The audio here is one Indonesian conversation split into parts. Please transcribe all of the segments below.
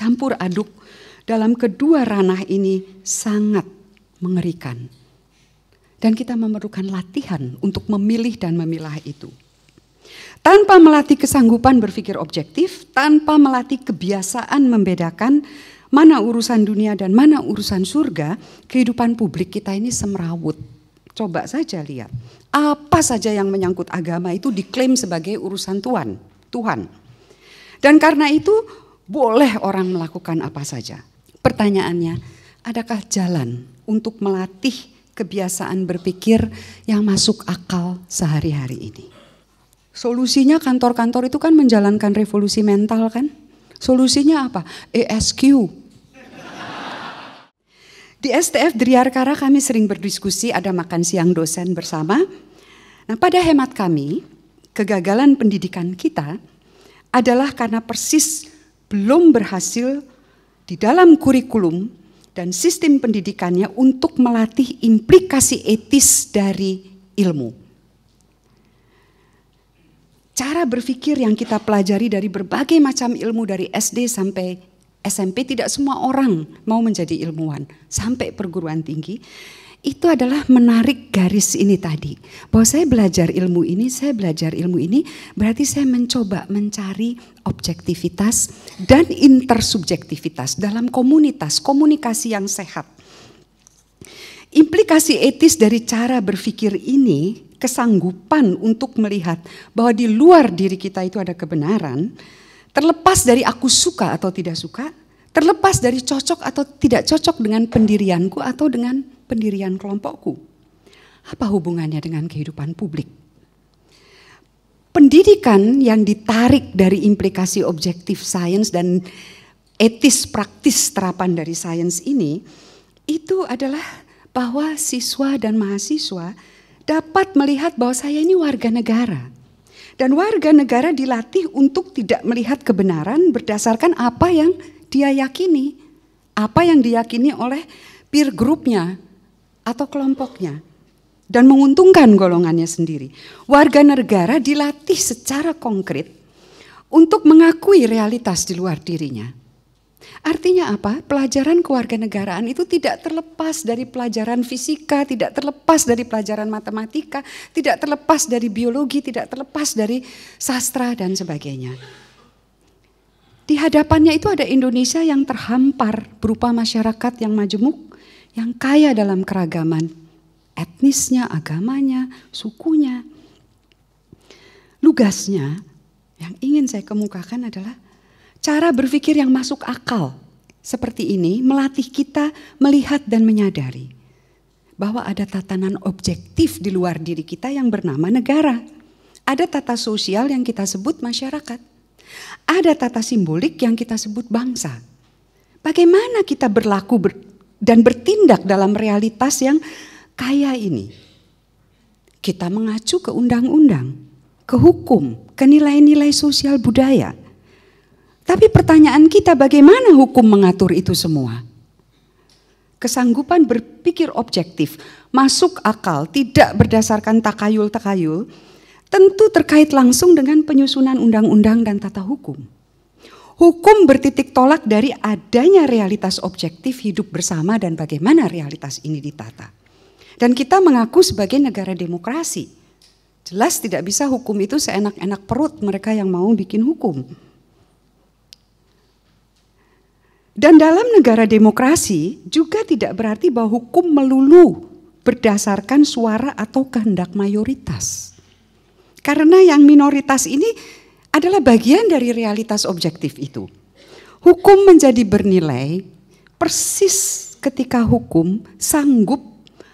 campur aduk dalam kedua ranah ini sangat mengerikan. Dan kita memerlukan latihan untuk memilih dan memilah itu. Tanpa melatih kesanggupan berpikir objektif, tanpa melatih kebiasaan membedakan mana urusan dunia dan mana urusan surga, kehidupan publik kita ini semrawut. Coba saja lihat, apa saja yang menyangkut agama itu diklaim sebagai urusan Tuhan, Tuhan. Dan karena itu boleh orang melakukan apa saja. Pertanyaannya, adakah jalan untuk melatih kebiasaan berpikir yang masuk akal sehari-hari ini? Solusinya kantor-kantor itu kan menjalankan revolusi mental kan? Solusinya apa? ESQ. Di STF Driarkara kami sering berdiskusi ada makan siang dosen bersama. Nah pada hemat kami, kegagalan pendidikan kita adalah karena persis belum berhasil di dalam kurikulum dan sistem pendidikannya untuk melatih implikasi etis dari ilmu. Cara berpikir yang kita pelajari dari berbagai macam ilmu dari SD sampai SMP tidak semua orang mau menjadi ilmuwan sampai perguruan tinggi itu adalah menarik garis ini tadi. Bahwa saya belajar ilmu ini, saya belajar ilmu ini, berarti saya mencoba mencari objektivitas dan intersubjektivitas dalam komunitas, komunikasi yang sehat. Implikasi etis dari cara berpikir ini, kesanggupan untuk melihat bahwa di luar diri kita itu ada kebenaran, terlepas dari aku suka atau tidak suka, terlepas dari cocok atau tidak cocok dengan pendirianku atau dengan pendirian kelompokku? Apa hubungannya dengan kehidupan publik? Pendidikan yang ditarik dari implikasi objektif sains dan etis praktis terapan dari sains ini itu adalah bahwa siswa dan mahasiswa dapat melihat bahwa saya ini warga negara. Dan warga negara dilatih untuk tidak melihat kebenaran berdasarkan apa yang dia yakini, apa yang diyakini oleh peer grupnya, atau kelompoknya dan menguntungkan golongannya sendiri. Warga negara dilatih secara konkret untuk mengakui realitas di luar dirinya. Artinya apa? Pelajaran kewarganegaraan itu tidak terlepas dari pelajaran fisika, tidak terlepas dari pelajaran matematika, tidak terlepas dari biologi, tidak terlepas dari sastra dan sebagainya. Di hadapannya itu ada Indonesia yang terhampar berupa masyarakat yang majemuk, yang kaya dalam keragaman etnisnya, agamanya, sukunya. Lugasnya yang ingin saya kemukakan adalah cara berpikir yang masuk akal seperti ini melatih kita melihat dan menyadari bahwa ada tatanan objektif di luar diri kita yang bernama negara. Ada tata sosial yang kita sebut masyarakat. Ada tata simbolik yang kita sebut bangsa. Bagaimana kita berlaku ber dan bertindak dalam realitas yang kaya ini. Kita mengacu ke undang-undang, ke hukum, ke nilai-nilai sosial budaya. Tapi pertanyaan kita bagaimana hukum mengatur itu semua? Kesanggupan berpikir objektif, masuk akal, tidak berdasarkan takayul-takayul, tentu terkait langsung dengan penyusunan undang-undang dan tata hukum hukum bertitik tolak dari adanya realitas objektif hidup bersama dan bagaimana realitas ini ditata. Dan kita mengaku sebagai negara demokrasi. Jelas tidak bisa hukum itu seenak-enak perut mereka yang mau bikin hukum. Dan dalam negara demokrasi juga tidak berarti bahwa hukum melulu berdasarkan suara atau kehendak mayoritas. Karena yang minoritas ini adalah bagian dari realitas objektif itu. Hukum menjadi bernilai persis ketika hukum sanggup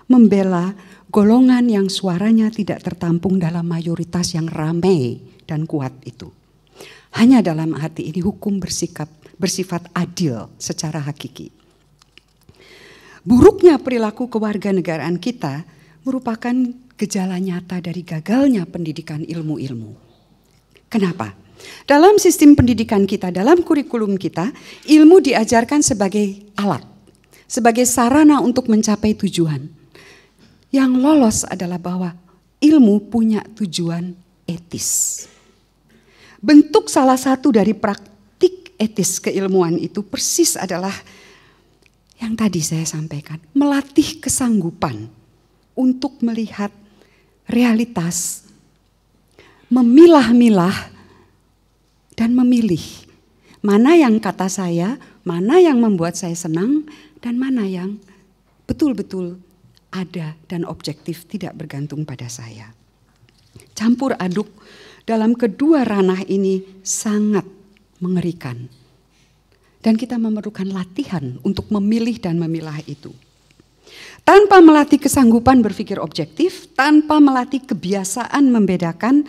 membela golongan yang suaranya tidak tertampung dalam mayoritas yang ramai dan kuat itu. Hanya dalam hati ini hukum bersikap bersifat adil secara hakiki. Buruknya perilaku kewarganegaraan kita merupakan gejala nyata dari gagalnya pendidikan ilmu-ilmu. Kenapa? Dalam sistem pendidikan kita, dalam kurikulum kita, ilmu diajarkan sebagai alat, sebagai sarana untuk mencapai tujuan. Yang lolos adalah bahwa ilmu punya tujuan etis. Bentuk salah satu dari praktik etis keilmuan itu persis adalah yang tadi saya sampaikan, melatih kesanggupan untuk melihat realitas memilah-milah dan memilih mana yang kata saya, mana yang membuat saya senang, dan mana yang betul-betul ada dan objektif tidak bergantung pada saya. Campur aduk dalam kedua ranah ini sangat mengerikan. Dan kita memerlukan latihan untuk memilih dan memilah itu. Tanpa melatih kesanggupan berpikir objektif, tanpa melatih kebiasaan membedakan,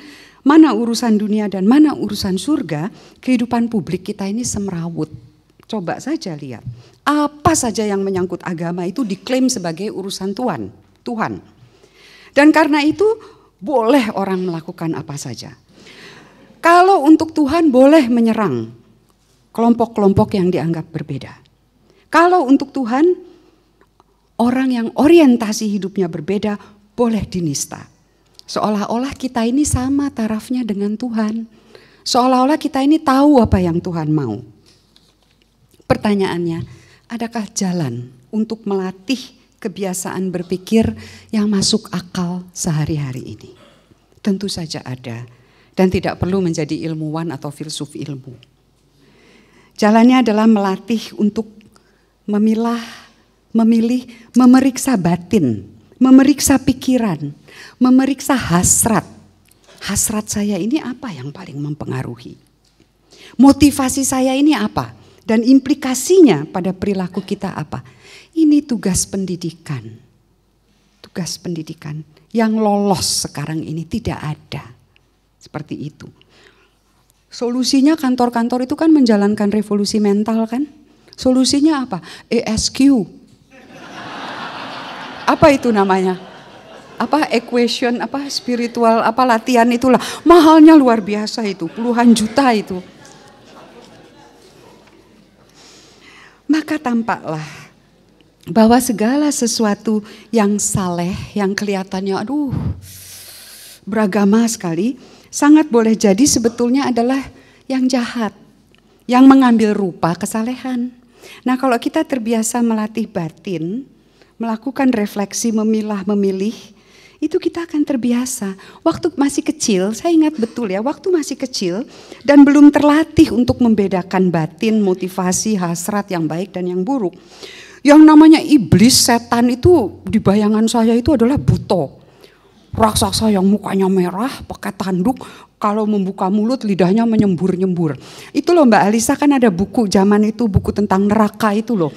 mana urusan dunia dan mana urusan surga, kehidupan publik kita ini semrawut. Coba saja lihat, apa saja yang menyangkut agama itu diklaim sebagai urusan Tuhan, Tuhan. Dan karena itu boleh orang melakukan apa saja. Kalau untuk Tuhan boleh menyerang kelompok-kelompok yang dianggap berbeda. Kalau untuk Tuhan orang yang orientasi hidupnya berbeda boleh dinista. Seolah-olah kita ini sama tarafnya dengan Tuhan. Seolah-olah kita ini tahu apa yang Tuhan mau. Pertanyaannya, adakah jalan untuk melatih kebiasaan berpikir yang masuk akal sehari-hari ini? Tentu saja ada dan tidak perlu menjadi ilmuwan atau filsuf ilmu. Jalannya adalah melatih untuk memilah, memilih, memeriksa batin memeriksa pikiran, memeriksa hasrat. Hasrat saya ini apa yang paling mempengaruhi? Motivasi saya ini apa? Dan implikasinya pada perilaku kita apa? Ini tugas pendidikan. Tugas pendidikan yang lolos sekarang ini tidak ada. Seperti itu. Solusinya kantor-kantor itu kan menjalankan revolusi mental kan? Solusinya apa? ESQ, apa itu namanya? Apa equation, apa spiritual, apa latihan itulah. Mahalnya luar biasa itu, puluhan juta itu. Maka tampaklah bahwa segala sesuatu yang saleh, yang kelihatannya aduh beragama sekali, sangat boleh jadi sebetulnya adalah yang jahat, yang mengambil rupa kesalehan. Nah, kalau kita terbiasa melatih batin, melakukan refleksi, memilah, memilih, itu kita akan terbiasa. Waktu masih kecil, saya ingat betul ya, waktu masih kecil dan belum terlatih untuk membedakan batin, motivasi, hasrat yang baik dan yang buruk. Yang namanya iblis, setan itu di bayangan saya itu adalah buto. Raksasa yang mukanya merah, pakai tanduk, kalau membuka mulut lidahnya menyembur-nyembur. Itu loh Mbak Alisa kan ada buku zaman itu buku tentang neraka itu loh.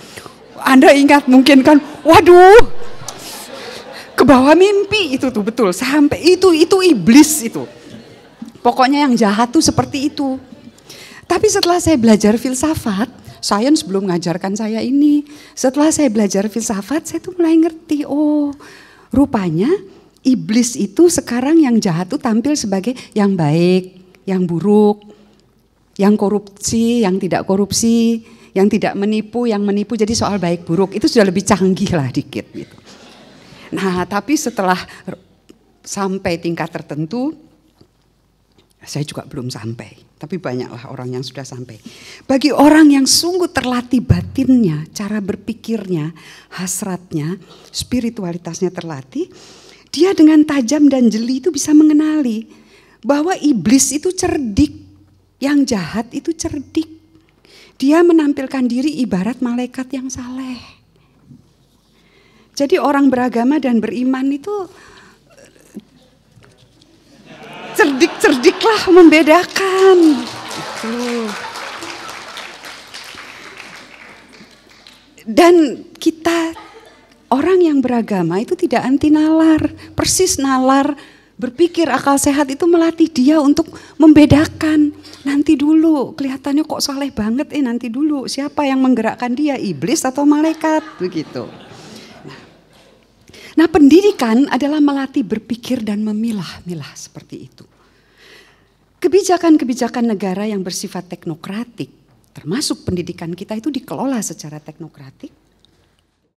Anda ingat mungkin kan, waduh, ke bawah mimpi itu tuh betul sampai itu itu iblis itu. Pokoknya yang jahat tuh seperti itu. Tapi setelah saya belajar filsafat, sains belum mengajarkan saya ini. Setelah saya belajar filsafat, saya tuh mulai ngerti, oh rupanya iblis itu sekarang yang jahat tuh tampil sebagai yang baik, yang buruk, yang korupsi, yang tidak korupsi, yang tidak menipu, yang menipu jadi soal baik buruk itu sudah lebih canggih lah dikit gitu. Nah, tapi setelah sampai tingkat tertentu saya juga belum sampai tapi banyaklah orang yang sudah sampai. Bagi orang yang sungguh terlatih batinnya, cara berpikirnya, hasratnya, spiritualitasnya terlatih, dia dengan tajam dan jeli itu bisa mengenali bahwa iblis itu cerdik, yang jahat itu cerdik. Dia menampilkan diri ibarat malaikat yang saleh. Jadi orang beragama dan beriman itu eh, cerdik-cerdiklah membedakan. Gitu. Dan kita orang yang beragama itu tidak anti nalar, persis nalar Berpikir akal sehat itu melatih dia untuk membedakan. Nanti dulu, kelihatannya kok saleh banget, eh nanti dulu. Siapa yang menggerakkan dia, iblis atau malaikat, begitu. Nah, nah pendidikan adalah melatih berpikir dan memilah-milah seperti itu. Kebijakan-kebijakan negara yang bersifat teknokratik, termasuk pendidikan kita itu dikelola secara teknokratik,